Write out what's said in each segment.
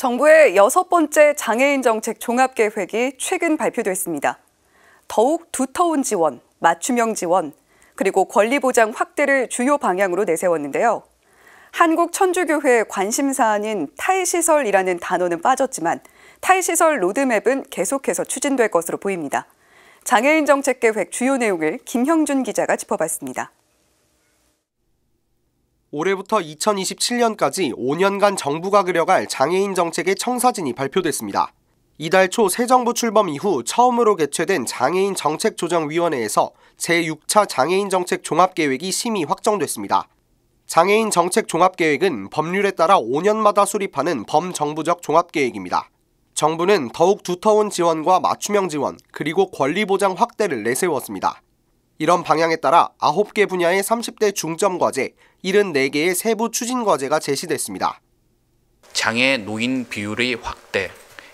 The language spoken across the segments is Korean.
정부의 여섯 번째 장애인 정책 종합계획이 최근 발표됐습니다. 더욱 두터운 지원, 맞춤형 지원, 그리고 권리 보장 확대를 주요 방향으로 내세웠는데요. 한국 천주교회 관심 사안인 타이 시설이라는 단어는 빠졌지만 타이 시설 로드맵은 계속해서 추진될 것으로 보입니다. 장애인 정책 계획 주요 내용을 김형준 기자가 짚어봤습니다. 올해부터 2027년까지 5년간 정부가 그려갈 장애인 정책의 청사진이 발표됐습니다. 이달 초 새 정부 출범 이후 처음으로 개최된 장애인 정책 조정위원회에서 제6차 장애인 정책 종합계획이 심의 확정됐습니다. 장애인 정책 종합계획은 법률에 따라 5년마다 수립하는 범정부적 종합계획입니다. 정부는 더욱 두터운 지원과 맞춤형 지원, 그리고 권리보장 확대를 내세웠습니다. 이런 방향에 따라 9개 분야의 30대 중점 과제, 74개의 세부 추진 과제가 제시됐습니다. 장애 노인 비율의 확대,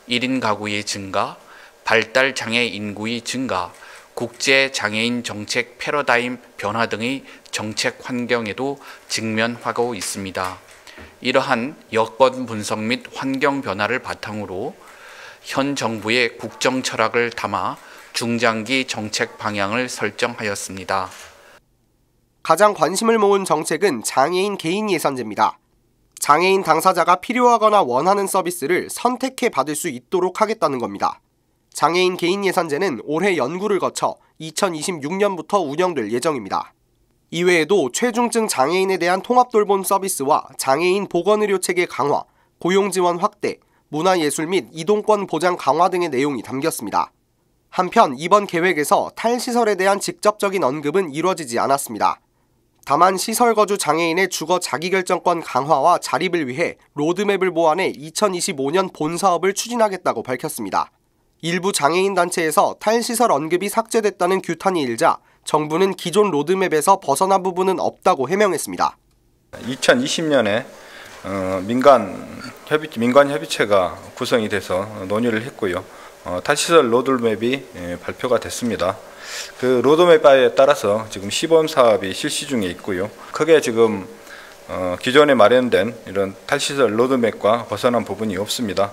1인 가구의 증가, 발달 장애 인구의 증가, 국제 장애인 정책 패러다임 변화 등의 정책 환경에도 직면하고 있습니다. 이러한 여건 분석 및 환경 변화를 바탕으로 현 정부의 국정 철학을 담아 중장기 정책 방향을 설정하였습니다. 가장 관심을 모은 정책은 장애인 개인 예산제입니다. 장애인 당사자가 필요하거나 원하는 서비스를 선택해 받을 수 있도록 하겠다는 겁니다. 장애인 개인 예산제는 올해 연구를 거쳐 2026년부터 운영될 예정입니다. 이외에도 최중증 장애인에 대한 통합 돌봄 서비스와 장애인 보건의료 체계 강화, 고용 지원 확대, 문화예술 및 이동권 보장 강화 등의 내용이 담겼습니다. 한편 이번 계획에서 탈시설에 대한 직접적인 언급은 이루어지지 않았습니다. 다만 시설 거주 장애인의 주거 자기결정권 강화와 자립을 위해 로드맵을 보완해 2025년 본 사업을 추진하겠다고 밝혔습니다. 일부 장애인 단체에서 탈시설 언급이 삭제됐다는 규탄이 일자 정부는 기존 로드맵에서 벗어난 부분은 없다고 해명했습니다. 2020년에 어, 민간 협의 민간 협의체가 구성이 돼서 논의를 했고요. 어, 탈시설 로드맵이 예, 발표가 됐습니다. 그 로드맵에 따라서 지금 시범 사업이 실시 중에 있고요. 크게 지금 어, 기존에 마련된 이런 탈시설 로드맵과 벗어난 부분이 없습니다.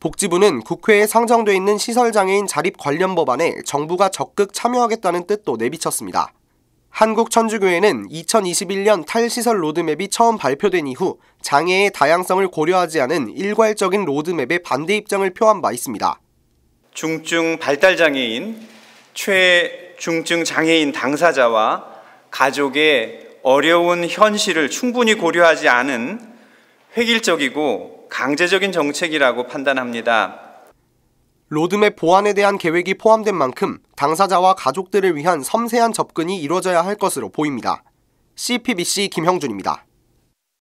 복지부는 국회에 상정돼 있는 시설장애인 자립 관련 법안에 정부가 적극 참여하겠다는 뜻도 내비쳤습니다. 한국천주교회는 2021년 탈시설 로드맵이 처음 발표된 이후 장애의 다양성을 고려하지 않은 일괄적인 로드맵에 반대 입장을 표한 바 있습니다. 중증 발달장애인, 최중증 장애인 당사자와 가족의 어려운 현실을 충분히 고려하지 않은 획일적이고 강제적인 정책이라고 판단합니다. 로드맵 보완에 대한 계획이 포함된 만큼 당사자와 가족들을 위한 섬세한 접근이 이루어져야할 것으로 보입니다. CPBC 김형준입니다.